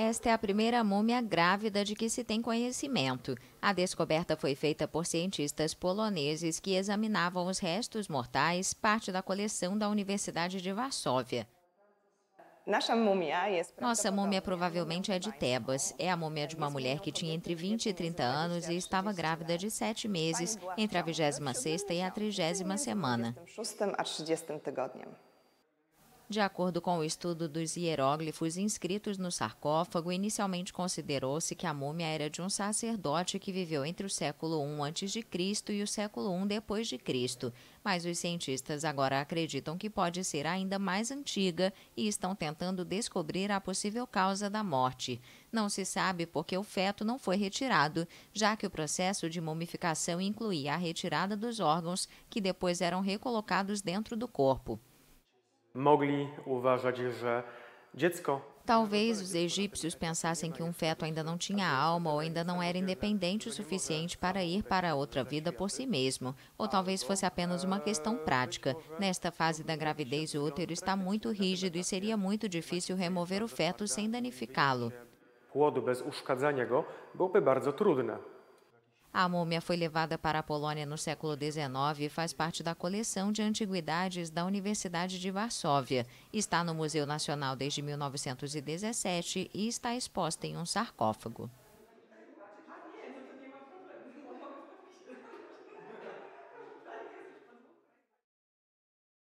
Esta é a primeira múmia grávida de que se tem conhecimento. A descoberta foi feita por cientistas poloneses que examinavam os restos mortais, parte da coleção da Universidade de Varsóvia. Nossa múmia provavelmente é de Tebas. É a múmia de uma mulher que tinha entre 20 e 30 anos e estava grávida de 7 meses, entre a 26ª e a 30 semana. De acordo com o estudo dos hieróglifos inscritos no sarcófago, inicialmente considerou-se que a múmia era de um sacerdote que viveu entre o século I a.C. e o século I depois de Cristo, mas os cientistas agora acreditam que pode ser ainda mais antiga e estão tentando descobrir a possível causa da morte. Não se sabe porque o feto não foi retirado, já que o processo de mumificação incluía a retirada dos órgãos que depois eram recolocados dentro do corpo mogli uważać, że dziecko Talvez os egípcios pensassem que um feto ainda não tinha alma ou ainda não era independente o suficiente para ir para outra vida por si mesmo, ou talvez fosse apenas uma questão prática. Nesta fase da gravidez, o útero está muito rígido e seria muito difícil remover o feto sem danificá-lo. Płodu sem uszkadzania go seria muito difícil. A múmia foi levada para a Polônia no século XIX e faz parte da coleção de antiguidades da Universidade de Varsóvia. Está no Museu Nacional desde 1917 e está exposta em um sarcófago.